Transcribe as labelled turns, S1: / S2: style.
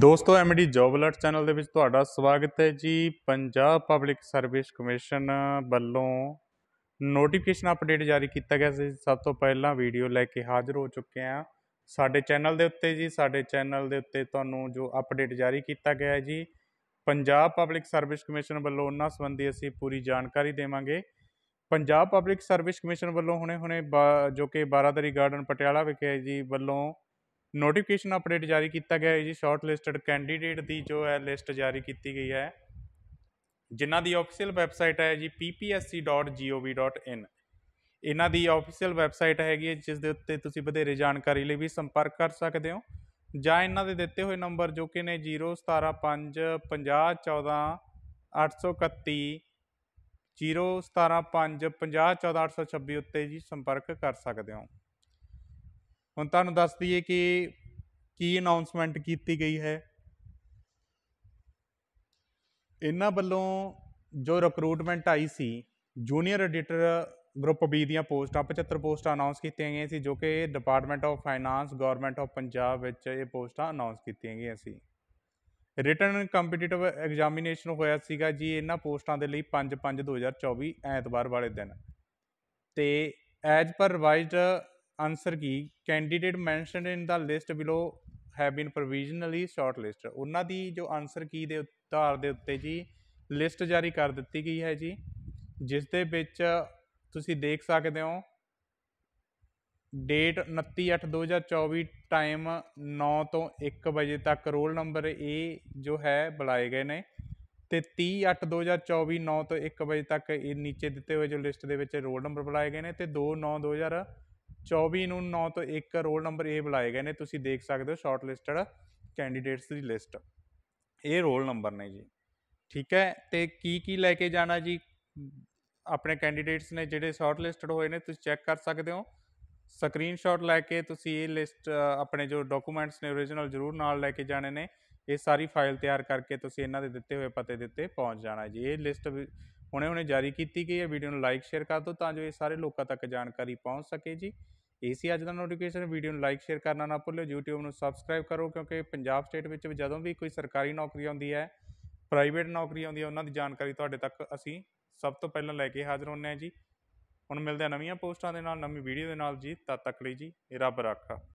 S1: ਦੋਸਤੋ MD job alert channel ਦੇ ਵਿੱਚ ਤੁਹਾਡਾ ਸਵਾਗਤ ਹੈ ਜੀ ਪੰਜਾਬ ਪਬਲਿਕ ਸਰਵਿਸ ਕਮਿਸ਼ਨ ਵੱਲੋਂ ਨੋਟੀਫਿਕੇਸ਼ਨ ਅਪਡੇਟ ਜਾਰੀ ਕੀਤਾ ਗਿਆ ਸੀ ਸਭ ਤੋਂ ਪਹਿਲਾਂ ਵੀਡੀਓ ਲੈ ਕੇ ਹਾਜ਼ਰ ਹੋ ਚੁੱਕੇ ਆ ਸਾਡੇ ਚੈਨਲ ਦੇ ਉੱਤੇ ਜੀ ਸਾਡੇ ਚੈਨਲ ਦੇ ਉੱਤੇ ਤੁਹਾਨੂੰ ਜੋ ਅਪਡੇਟ ਜਾਰੀ ਕੀਤਾ ਗਿਆ ਹੈ ਜੀ ਪੰਜਾਬ ਪਬਲਿਕ ਸਰਵਿਸ ਕਮਿਸ਼ਨ ਵੱਲੋਂ ਉਹਨਾਂ ਸੰਬੰਧੀ ਅਸੀਂ ਪੂਰੀ ਜਾਣਕਾਰੀ ਦੇਵਾਂਗੇ ਪੰਜਾਬ ਪਬਲਿਕ ਸਰਵਿਸ ਕਮਿਸ਼ਨ ਵੱਲੋਂ ਹੁਣੇ-ਹੁਣੇ ਜੋ ਕਿ 12 ਗਾਰਡਨ ਪਟਿਆਲਾ ਵਿਖੇ ਜੀ ਵੱਲੋਂ ਨੋਟੀਫਿਕੇਸ਼ਨ ਅਪਡੇਟ ਜਾਰੀ ਕੀਤਾ ਗਿਆ ਹੈ ਜੀ ਸ਼ਾਰਟ ਲਿਸਟਡ ਕੈਂਡੀਡੇਟ ਦੀ ਜੋ ਹੈ ਲਿਸਟ ਜਾਰੀ ਕੀਤੀ ਗਈ ਹੈ ਜਿਨ੍ਹਾਂ ਦੀ ਆਫੀਸ਼ੀਅਲ ਵੈਬਸਾਈਟ ਹੈ ਜੀ ppsc.gov.in ਇਹਨਾਂ ਦੀ ਆਫੀਸ਼ੀਅਲ ਵੈਬਸਾਈਟ ਹੈਗੀ ਹੈ ਜਿਸ ਦੇ ਉੱਤੇ ਤੁਸੀਂ ਵਧੇਰੇ ਜਾਣਕਾਰੀ ਲਈ ਵੀ ਸੰਪਰਕ ਕਰ ਸਕਦੇ ਹੋ ਜਾਂ ਇਹਨਾਂ ਦੇ ਦਿੱਤੇ ਹੋਏ ਨੰਬਰ ਜੋ ਕਿ ਨੇ 0175 5014 831 0175 826 ਉੱਤੇ ਜੀ ਸੰਪਰਕ ਕਰ ਸਕਦੇ ਹੋ ਹੁਣ ਤੁਹਾਨੂੰ ਦੱਸ ਦਈਏ ਕਿ ਕੀ ਅਨਾਉਂਸਮੈਂਟ ਕੀਤੀ ਗਈ ਹੈ ਇਹਨਾਂ ਵੱਲੋਂ ਜੋ ਰਿਕਰੂਟਮੈਂਟ ਆਈ ਸੀ ਜੂਨੀਅਰ ਐਡੀਟਰ ਗਰੁੱਪ ਬੀ ਦੀਆਂ ਪੋਸਟਾਂ 75 ਪੋਸਟਾਂ ਅਨਾਉਂਸ ਕੀਤੀਆਂ ਗਈਆਂ ਸੀ ਜੋ ਕਿ department of finance government of Punjab ਵਿੱਚ ਇਹ ਪੋਸਟਾਂ ਅਨਾਉਂਸ ਕੀਤੀਆਂ ਗਈਆਂ ਸੀ ਰਿਟਰਨ ਕੰਪੀਟੀਟਿਵ ਐਗਜ਼ਾਮੀਨੇਸ਼ਨ ਹੋਇਆ ਸੀਗਾ ਜੀ ਇਹਨਾਂ ਪੋਸਟਾਂ ਦੇ ਲਈ 5 5 2024 ਐਤਵਾਰ ਵਾਲੇ ਦਿਨ ਤੇ as per revised answer key candidate mentioned in the list below have been provisionally short list ਉਹਨਾਂ ਦੀ ਜੋ ਆਨਸਰ ਕੀ ਦੇ ਉਤਾਰ ਦੇ ਉੱਤੇ ਜੀ ਲਿਸਟ ਜਾਰੀ ਕਰ ਦਿੱਤੀ ਗਈ ਹੈ ਜੀ ਜਿਸ ਦੇ ਵਿੱਚ ਤੁਸੀਂ ਦੇਖ ਸਕਦੇ ਹੋ ਡੇਟ 29/8/2024 ਟਾਈਮ 9 ਤੋਂ 1 ਵਜੇ ਤੱਕ ਰੋਲ ਨੰਬਰ A ਜੋ ਹੈ ਬੁਲਾਏ ਗਏ ਨੇ ਤੇ 30/8/2024 9 ਤੋਂ 1 ਵਜੇ ਤੱਕ ਇਹ ਨੀਚੇ ਦਿੱਤੇ ਹੋਏ ਜੋ ਲਿਸਟ ਦੇ ਵਿੱਚ ਰੋਲ ਨੰਬਰ ਬੁਲਾਏ ਗਏ ਨੇ ਤੇ 2/9/2024 24 ਨੂੰ 9 ਤੋਂ 1 ਰੋਲ ਨੰਬਰ A ਬੁਲਾਏ ਗਏ ਨੇ ਤੁਸੀਂ ਦੇਖ ਸਕਦੇ ਹੋ ਸ਼ਾਰਟ ਲਿਸਟਡ ਕੈਂਡੀਡੇਟਸ ਦੀ ਲਿਸਟ ਇਹ ਰੋਲ ਨੰਬਰ ਨੇ ਜੀ ਠੀਕ ਹੈ ਤੇ ਕੀ ਕੀ ਲੈ ਕੇ ਜਾਣਾ ਜੀ ਆਪਣੇ ਕੈਂਡੀਡੇਟਸ ਨੇ ਜਿਹੜੇ ਸ਼ਾਰਟ ਲਿਸਟਡ ਹੋਏ ਨੇ ਤੁਸੀਂ ਚੈੱਕ ਕਰ ਸਕਦੇ ਹੋ ਸਕਰੀਨਸ਼ਾਟ ਲੈ ਕੇ ਤੁਸੀਂ ਇਹ ਲਿਸਟ ਆਪਣੇ ਜੋ ਡਾਕੂਮੈਂਟਸ ਨੇ origignal ਜ਼ਰੂਰ ਨਾਲ ਲੈ ਕੇ ਜਾਣੇ ਨੇ ਇਹ ਸਾਰੀ ਫਾਈਲ ਤਿਆਰ ਕਰਕੇ ਤੁਸੀਂ ਇਹਨਾਂ ਦੇ ਦਿੱਤੇ ਹੋਏ ਪਤੇ ਦੇ ਉੱਤੇ ਪਹੁੰਚ ਜਾਣਾ ਜੀ ਇਹ ਲਿਸਟ ਹੁਣੇ-ਹੁਣੇ ਜਾਰੀ ਕੀਤੀ ਗਈ ਹੈ ਵੀਡੀਓ ਨੂੰ ਲਾਈਕ ਸ਼ੇਅਰ ਕਰ ਦਿਓ ਤਾਂ ਜੋ ਇਹ ਸਾਰੇ ਲੋਕਾਂ ਤੱਕ ਜਾਣਕਾਰੀ ਪਹੁੰਚ ਸਕੇ ਜੀ ਇਹ ਸੀ ਅੱਜ ਦਾ ਨੋਟੀਫਿਕੇਸ਼ਨ ਵੀਡੀਓ ਨੂੰ ਲਾਈਕ ਸ਼ੇਅਰ ਕਰਨਾ ਨਾ ਭੁੱਲਿਓ YouTube ਨੂੰ ਸਬਸਕ੍ਰਾਈਬ ਕਰੋ ਕਿਉਂਕਿ ਪੰਜਾਬ ਸਟੇਟ ਵਿੱਚ ਜਦੋਂ ਵੀ ਕੋਈ ਸਰਕਾਰੀ ਨੌਕਰੀ ਆਉਂਦੀ ਹੈ ਪ੍ਰਾਈਵੇਟ ਨੌਕਰੀ ਆਉਂਦੀ ਹੈ ਉਹਨਾਂ ਦੀ ਜਾਣਕਾਰੀ ਤੁਹਾਡੇ ਤੱਕ ਅਸੀਂ ਸਭ ਤੋਂ ਪਹਿਲਾਂ ਲੈ ਕੇ ਹਾਜ਼ਰ ਹੁੰਨੇ ਆ ਜੀ ਹੁਣ ਮਿਲਦੇ ਆ ਨਵੀਆਂ ਪੋਸਟਾਂ ਦੇ ਨਾਲ ਨਵੀਂ ਵੀਡੀਓ ਦੇ ਨਾਲ ਜੀ ਤਦ ਤੱਕ ਲਈ ਜੀ ਰੱਬ ਰਾਖਾ